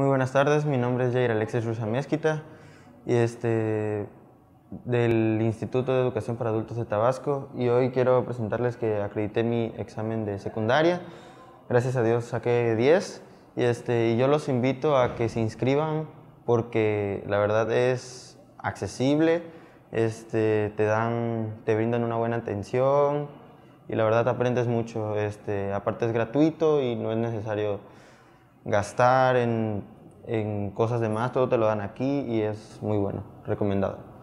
Muy buenas tardes, mi nombre es Jair Alexis Rusa Mezquita y este, del Instituto de Educación para Adultos de Tabasco y hoy quiero presentarles que acredité mi examen de secundaria. Gracias a Dios saqué 10 y, este, y yo los invito a que se inscriban porque la verdad es accesible, este, te, dan, te brindan una buena atención y la verdad aprendes mucho. Este, aparte es gratuito y no es necesario gastar en, en cosas demás, todo te lo dan aquí y es muy bueno, recomendado.